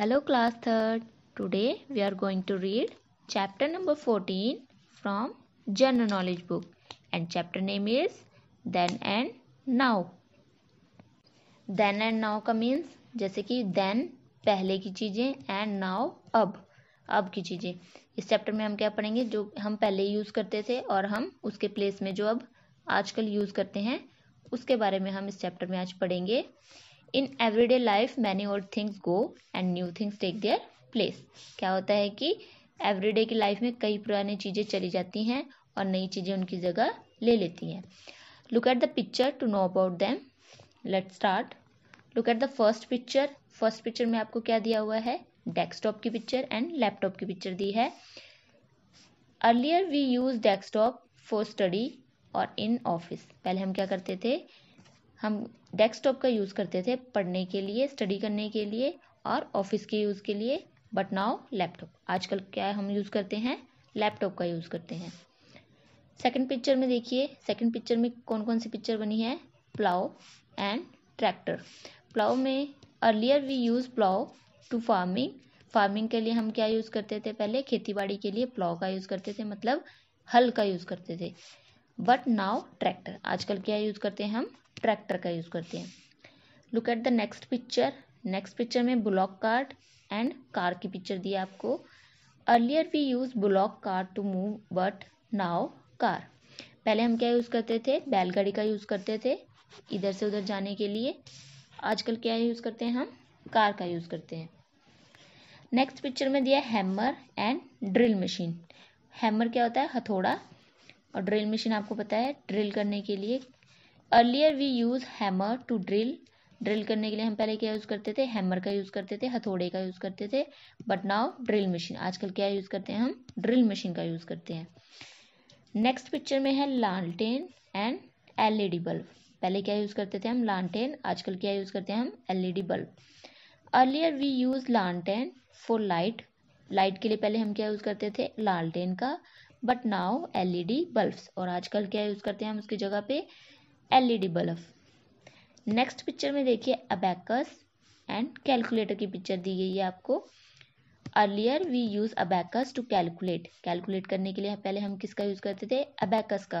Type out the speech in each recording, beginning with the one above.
Hello class 3rd. Today we are going to read chapter number 14 from general knowledge book and chapter name is then and now. Then and now का means जैसे कि then पहले की चीज़ें and now अब अब की चीज़ें इस चैप्टर में हम क्या पढ़ेंगे जो हम पहले यूज़ करते थे और हम उसके प्लेस में जो अब आजकल यूज़ करते हैं उसके बारे में हम इस चैप्टर में आज पढ़ेंगे इन एवरीडे लाइफ मैनी और things go and new things take their place क्या होता है कि एवरीडे की लाइफ में कई पुरानी चीज़ें चली जाती हैं और नई चीज़ें उनकी जगह ले लेती हैं look at the picture to know about them let start look at the first picture first picture में आपको क्या दिया हुआ है डेस्कटॉप की पिक्चर एंड लैपटॉप की पिक्चर दी है earlier we use desktop for study और इन ऑफिस पहले हम क्या करते थे हम डेस्कटॉप का यूज़ करते थे पढ़ने के लिए स्टडी करने के लिए और ऑफिस के यूज़ के लिए बट नाउ लैपटॉप आजकल क्या हम यूज़ करते हैं लैपटॉप का यूज़ करते हैं सेकंड पिक्चर में देखिए सेकंड पिक्चर में कौन कौन सी पिक्चर बनी है प्लाव एंड ट्रैक्टर प्लाव में earlier we use plough to farming farming के लिए हम क्या यूज़ करते थे पहले बाड़ी के लिए प्लाव का यूज़ करते थे मतलब हल का यूज़ करते थे बट नाउ ट्रैक्टर आजकल क्या यूज़ करते हैं हम ट्रैक्टर का यूज़ करते हैं look at the next picture next picture में ब्लॉक कार्ड एंड कार की पिक्चर दी है आपको earlier we use bullock car to move but now car पहले हम क्या यूज़ करते थे बैलगाड़ी का यूज़ करते थे इधर से उधर जाने के लिए आजकल क्या यूज़ करते हैं हम कार का यूज़ करते हैं नेक्स्ट पिक्चर में दिया hammer and drill machine hammer क्या होता है हथौड़ा और ड्रिल मशीन आपको पता है ड्रिल करने के लिए earlier we use hammer to drill drill करने के लिए हम पहले क्या यूज़ करते थे हैमर का यूज़ करते थे हथौड़े का यूज़ करते थे बट नाउ ड्रिल मशीन आजकल क्या यूज़ करते हैं हम ड्रिल मशीन का यूज़ करते हैं नेक्स्ट पिक्चर में है लालटेन एंड एलईडी बल्ब पहले क्या यूज़ करते थे हम लालटेन आजकल क्या यूज़ करते हैं हम LED bulb earlier we use लालटेन फॉर लाइट लाइट के लिए पहले हम क्या यूज़ करते थे लालटेन का बट नाउ एलईडी बल्ब्स और आजकल क्या यूज़ करते हैं हम उसकी जगह पे एलईडी बल्ब नेक्स्ट पिक्चर में देखिए अबैकस एंड कैलकुलेटर की पिक्चर दी गई है आपको earlier we use abacus to calculate calculate करने के लिए पहले हम किसका यूज़ करते थे अबैकस का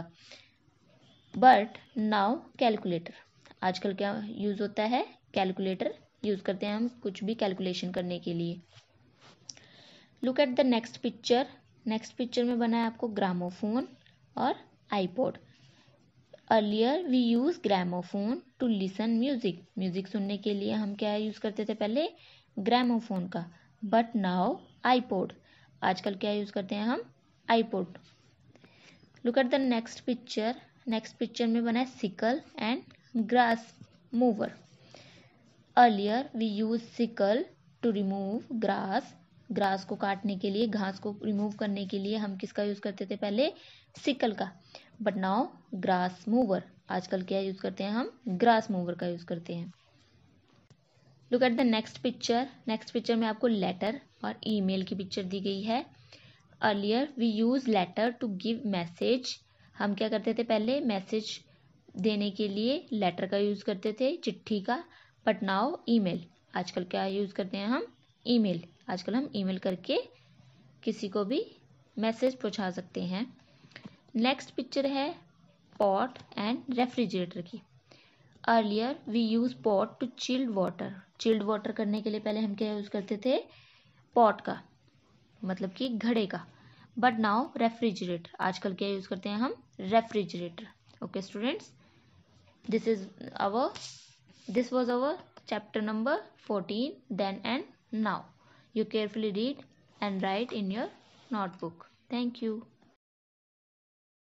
बट नाउ कैलकुलेटर आजकल क्या यूज़ होता है कैलकुलेटर यूज़ करते हैं हम कुछ भी कैलकुलेशन करने के लिए look at the next picture next picture में बना है आपको ग्रामोफोन और iPod earlier we use gramophone to listen music music सुनने के लिए हम क्या यूज़ करते थे पहले ग्रामोफोन का बट नाउ आईपोड आजकल क्या यूज़ करते हैं हम iPod look at the next picture next picture में बना है sickle and grass mower earlier we use sickle to remove grass grass को काटने के लिए घास को रिमूव करने के लिए हम किसका यूज़ करते थे पहले सिकल का बट नाउ ग्रास मूवर आजकल क्या यूज करते हैं हम ग्रास मूवर का यूज करते हैं look at the next picture next picture में आपको लेटर और ईमेल की पिक्चर दी गई है earlier we use letter to give message हम क्या करते थे पहले मैसेज देने के लिए लेटर का यूज करते थे चिट्ठी का बट नाउ ईमेल आजकल क्या यूज करते हैं हम ईमेल आजकल हम ईमेल करके किसी को भी मैसेज पहुंचा सकते हैं नेक्स्ट पिक्चर है पॉट एंड रेफ्रिजरेटर की earlier we use pot to chilled water chilled water करने के लिए पहले हम क्या यूज़ करते थे पॉट का मतलब कि घड़े का बट नाउ रेफ्रिजरेटर आजकल क्या यूज़ करते हैं हम refrigerator okay students this is our this was our chapter number fourteen then and now you carefully read and write in your notebook thank you